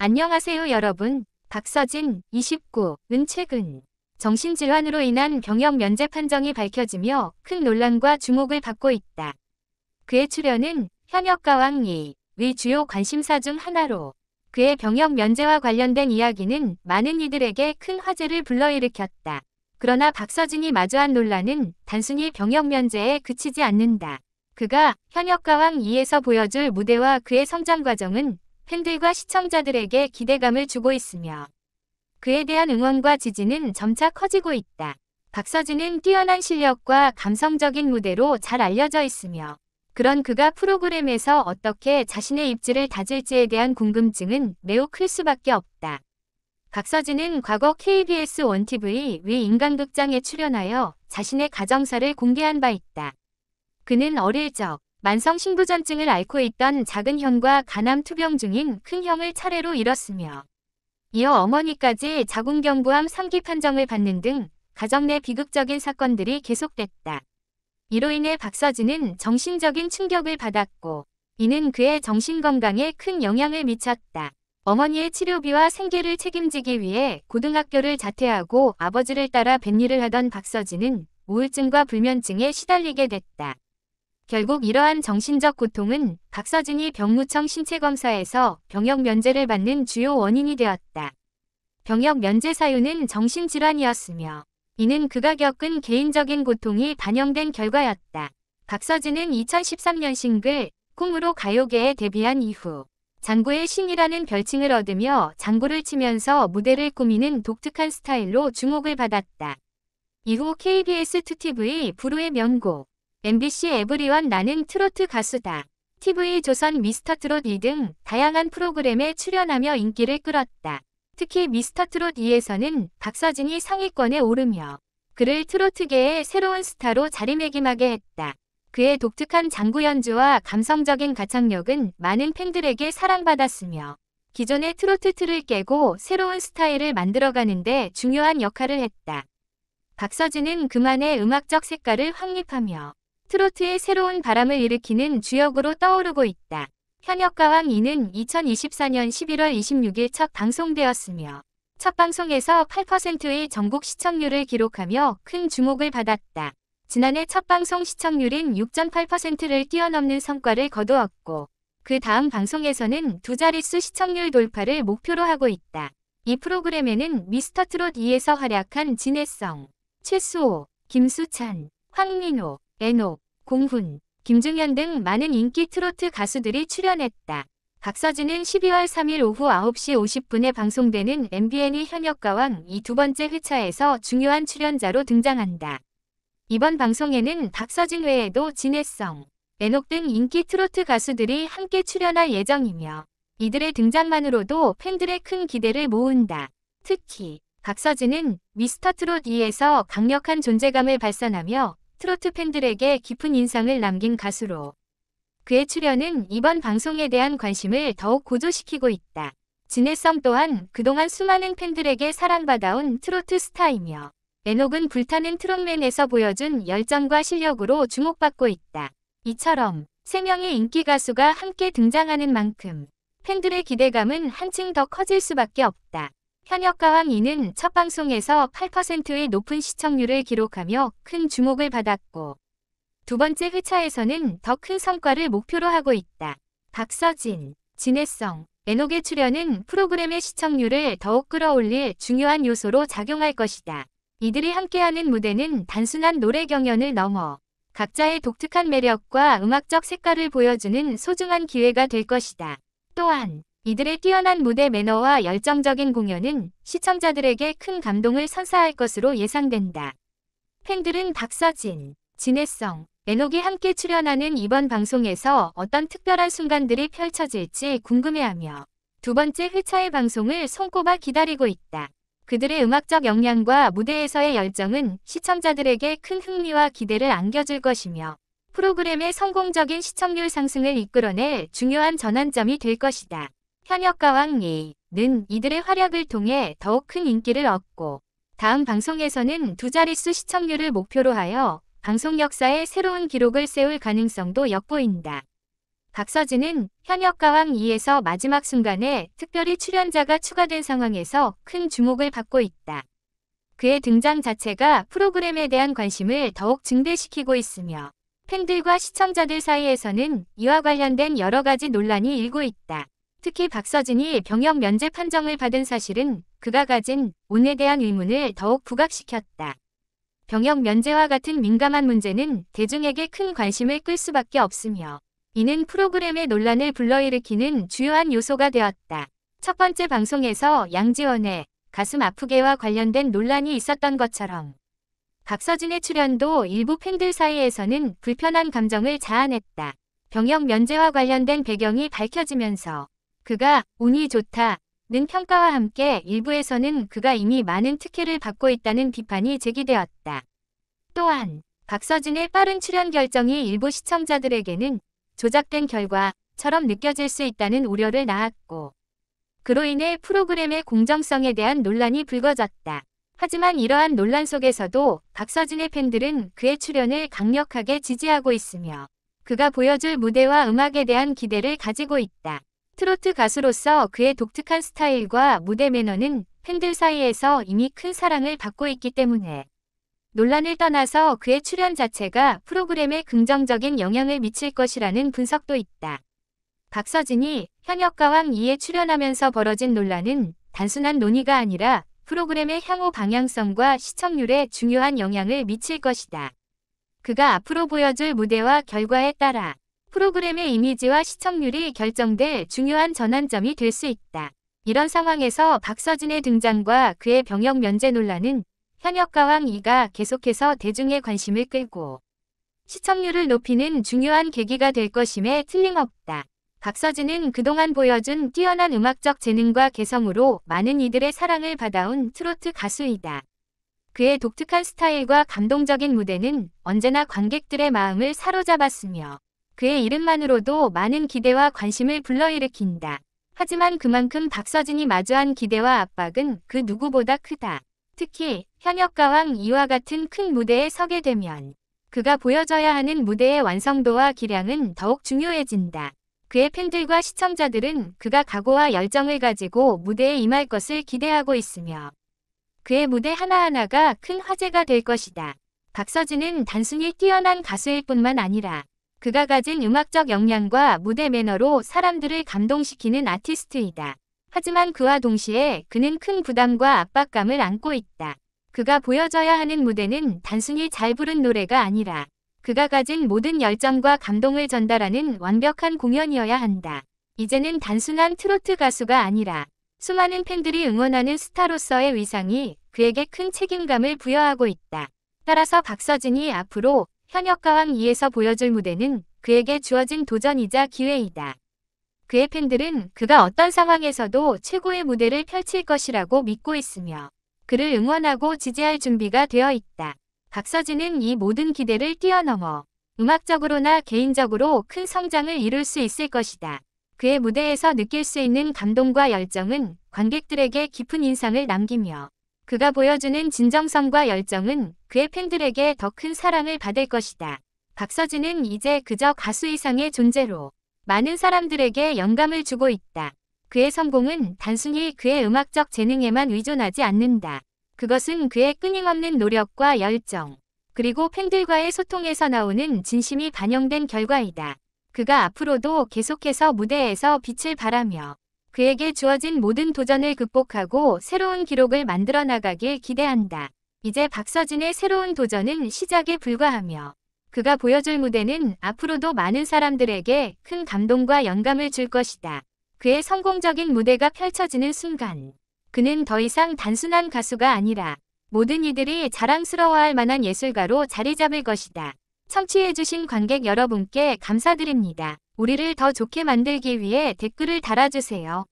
안녕하세요 여러분. 박서진 29 은최근 정신질환으로 인한 병역 면제 판정이 밝혀지며 큰 논란과 주목을 받고 있다. 그의 출연은 현역 가왕리위 주요 관심사 중 하나로 그의 병역 면제와 관련된 이야기는 많은 이들에게 큰 화제를 불러일으켰다. 그러나 박서진이 마주한 논란은 단순히 병역 면제에 그치지 않는다. 그가 현역 가왕 2에서 보여줄 무대와 그의 성장 과정은 팬들과 시청자들에게 기대감을 주고 있으며 그에 대한 응원과 지지는 점차 커지고 있다. 박서진은 뛰어난 실력과 감성적인 무대로 잘 알려져 있으며 그런 그가 프로그램에서 어떻게 자신의 입지를 다질지에 대한 궁금증은 매우 클 수밖에 없다. 박서진은 과거 KBS 1 t v 위 인간극장에 출연하여 자신의 가정사를 공개한 바 있다. 그는 어릴 적 만성신부전증을 앓고 있던 작은 형과 간암 투병 중인 큰 형을 차례로 잃었으며 이어 어머니까지 자궁경부암 3기 판정을 받는 등 가정 내 비극적인 사건들이 계속됐다. 이로 인해 박서진은 정신적인 충격을 받았고 이는 그의 정신건강에 큰 영향을 미쳤다. 어머니의 치료비와 생계를 책임지기 위해 고등학교를 자퇴하고 아버지를 따라 뱃일을 하던 박서진은 우울증과 불면증에 시달리게 됐다. 결국 이러한 정신적 고통은 박서진이 병무청 신체검사에서 병역 면제를 받는 주요 원인이 되었다. 병역 면제 사유는 정신질환이었으며 이는 그가 겪은 개인적인 고통이 반영된 결과였다. 박서진은 2013년 싱글 꿈으로 가요계에 데뷔한 이후 장구의 신이라는 별칭을 얻으며 장구를 치면서 무대를 꾸미는 독특한 스타일로 주목을 받았다. 이후 KBS 2TV 부루의 명곡 MBC 에브리원 나는 트로트 가수다. TV 조선 미스터트롯 2 등 다양한 프로그램에 출연하며 인기를 끌었다. 특히 미스터트롯 2에서는 박서진이 상위권에 오르며 그를 트로트계의 새로운 스타로 자리매김하게 했다. 그의 독특한 장구 연주와 감성적인 가창력은 많은 팬들에게 사랑받았으며 기존의 트로트 틀을 깨고 새로운 스타일을 만들어가는데 중요한 역할을 했다. 박서진은 그만의 음악적 색깔을 확립하며 트로트의 새로운 바람을 일으키는 주역으로 떠오르고 있다. 현역가왕 2는 2024년 11월 26일 첫 방송되었으며 첫 방송에서 8%의 전국 시청률을 기록하며 큰 주목을 받았다. 지난해 첫 방송 시청률인 6.8%를 뛰어넘는 성과를 거두었고 그 다음 방송에서는 두 자릿수 시청률 돌파를 목표로 하고 있다. 이 프로그램에는 미스터트롯 2에서 활약한 진해성, 최수호, 김수찬, 황민호, 에노, 공훈, 김중현 등 많은 인기 트로트 가수들이 출연했다. 박서진은 12월 3일 오후 9시 50분에 방송되는 m b n 의 현역가왕 이 두 번째 회차에서 중요한 출연자로 등장한다. 이번 방송에는 박서진 외에도 진해성, 에녹 등 인기 트로트 가수들이 함께 출연할 예정이며 이들의 등장만으로도 팬들의 큰 기대를 모은다. 특히 박서진은 미스터트롯 2에서 강력한 존재감을 발산하며 트로트 팬들에게 깊은 인상을 남긴 가수로 그의 출연은 이번 방송에 대한 관심을 더욱 고조시키고 있다. 진해성 또한 그동안 수많은 팬들에게 사랑받아온 트로트 스타이며 에녹은 불타는 트롯맨에서 보여준 열정과 실력으로 주목받고 있다. 이처럼 3명의 인기 가수가 함께 등장하는 만큼 팬들의 기대감은 한층 더 커질 수밖에 없다. 현역가왕 이는 첫 방송에서 8%의 높은 시청률을 기록하며 큰 주목을 받았고 두 번째 회차에서는 더 큰 성과를 목표로 하고 있다. 박서진, 진해성, 애녹의 출연은 프로그램의 시청률을 더욱 끌어올릴 중요한 요소로 작용할 것이다. 이들이 함께하는 무대는 단순한 노래 경연을 넘어 각자의 독특한 매력과 음악적 색깔을 보여주는 소중한 기회가 될 것이다. 또한 이들의 뛰어난 무대 매너와 열정적인 공연은 시청자들에게 큰 감동을 선사할 것으로 예상된다. 팬들은 박서진, 진해성, 에녹이 함께 출연하는 이번 방송에서 어떤 특별한 순간들이 펼쳐질지 궁금해하며 두 번째 회차의 방송을 손꼽아 기다리고 있다. 그들의 음악적 역량과 무대에서의 열정은 시청자들에게 큰 흥미와 기대를 안겨줄 것이며 프로그램의 성공적인 시청률 상승을 이끌어낼 중요한 전환점이 될 것이다. 현역가왕 리는 이들의 활약을 통해 더욱 큰 인기를 얻고 다음 방송에서는 두 자릿수 시청률을 목표로 하여 방송 역사에 새로운 기록을 세울 가능성도 엿보인다. 박서진은 현역가왕 2에서 마지막 순간에 특별히 출연자가 추가된 상황에서 큰 주목을 받고 있다. 그의 등장 자체가 프로그램에 대한 관심을 더욱 증대시키고 있으며 팬들과 시청자들 사이에서는 이와 관련된 여러 가지 논란이 일고 있다. 특히 박서진이 병역 면제 판정을 받은 사실은 그가 가진 운에 대한 의문을 더욱 부각시켰다. 병역 면제와 같은 민감한 문제는 대중에게 큰 관심을 끌 수밖에 없으며 이는 프로그램의 논란을 불러일으키는 주요한 요소가 되었다. 첫 번째 방송에서 양지원의 가슴 아프게와 관련된 논란이 있었던 것처럼 박서진의 출연도 일부 팬들 사이에서는 불편한 감정을 자아냈다. 병역 면제와 관련된 배경이 밝혀지면서 그가 운이 좋다. 는 평가와 함께 일부에서는 그가 이미 많은 특혜를 받고 있다는 비판이 제기되었다. 또한 박서진의 빠른 출연 결정이 일부 시청자들에게는 조작된 결과처럼 느껴질 수 있다는 우려를 낳았고 그로 인해 프로그램의 공정성에 대한 논란이 불거졌다. 하지만 이러한 논란 속에서도 박서진의 팬들은 그의 출연을 강력하게 지지하고 있으며 그가 보여줄 무대와 음악에 대한 기대를 가지고 있다. 트로트 가수로서 그의 독특한 스타일과 무대 매너는 팬들 사이에서 이미 큰 사랑을 받고 있기 때문에 논란을 떠나서 그의 출연 자체가 프로그램에 긍정적인 영향을 미칠 것이라는 분석도 있다. 박서진이 현역 가왕 2에 출연하면서 벌어진 논란은 단순한 논의가 아니라 프로그램의 향후 방향성과 시청률에 중요한 영향을 미칠 것이다. 그가 앞으로 보여줄 무대와 결과에 따라 프로그램의 이미지와 시청률이 결정될 중요한 전환점이 될 수 있다. 이런 상황에서 박서진의 등장과 그의 병역 면제 논란은 현역 가왕 이가 계속해서 대중의 관심을 끌고 시청률을 높이는 중요한 계기가 될 것임에 틀림없다. 박서진은 그동안 보여준 뛰어난 음악적 재능과 개성으로 많은 이들의 사랑을 받아온 트로트 가수이다. 그의 독특한 스타일과 감동적인 무대는 언제나 관객들의 마음을 사로잡았으며 그의 이름만으로도 많은 기대와 관심을 불러일으킨다. 하지만 그만큼 박서진이 마주한 기대와 압박은 그 누구보다 크다. 특히 현역 가왕 이와 같은 큰 무대에 서게 되면 그가 보여줘야 하는 무대의 완성도와 기량은 더욱 중요해진다. 그의 팬들과 시청자들은 그가 각오와 열정을 가지고 무대에 임할 것을 기대하고 있으며 그의 무대 하나하나가 큰 화제가 될 것이다. 박서진은 단순히 뛰어난 가수일 뿐만 아니라 그가 가진 음악적 역량과 무대 매너로 사람들을 감동시키는 아티스트이다. 하지만 그와 동시에 그는 큰 부담과 압박감을 안고 있다. 그가 보여줘야 하는 무대는 단순히 잘 부른 노래가 아니라 그가 가진 모든 열정과 감동을 전달하는 완벽한 공연이어야 한다. 이제는 단순한 트로트 가수가 아니라 수많은 팬들이 응원하는 스타로서의 위상이 그에게 큰 책임감을 부여하고 있다. 따라서 박서진이 앞으로 현역가왕 2에서 보여줄 무대는 그에게 주어진 도전이자 기회이다. 그의 팬들은 그가 어떤 상황에서도 최고의 무대를 펼칠 것이라고 믿고 있으며 그를 응원하고 지지할 준비가 되어 있다. 박서진은 이 모든 기대를 뛰어넘어 음악적으로나 개인적으로 큰 성장을 이룰 수 있을 것이다. 그의 무대에서 느낄 수 있는 감동과 열정은 관객들에게 깊은 인상을 남기며 그가 보여주는 진정성과 열정은 그의 팬들에게 더 큰 사랑을 받을 것이다. 박서진은 이제 그저 가수 이상의 존재로 많은 사람들에게 영감을 주고 있다. 그의 성공은 단순히 그의 음악적 재능에만 의존하지 않는다. 그것은 그의 끊임없는 노력과 열정, 그리고 팬들과의 소통에서 나오는 진심이 반영된 결과이다. 그가 앞으로도 계속해서 무대에서 빛을 바라며 그에게 주어진 모든 도전을 극복하고 새로운 기록을 만들어 나가길 기대한다. 이제 박서진의 새로운 도전은 시작에 불과하며 그가 보여줄 무대는 앞으로도 많은 사람들에게 큰 감동과 영감을 줄 것이다. 그의 성공적인 무대가 펼쳐지는 순간 그는 더 이상 단순한 가수가 아니라 모든 이들이 자랑스러워할 만한 예술가로 자리 잡을 것이다. 청취해주신 관객 여러분께 감사드립니다. 우리를 더 좋게 만들기 위해 댓글을 달아주세요.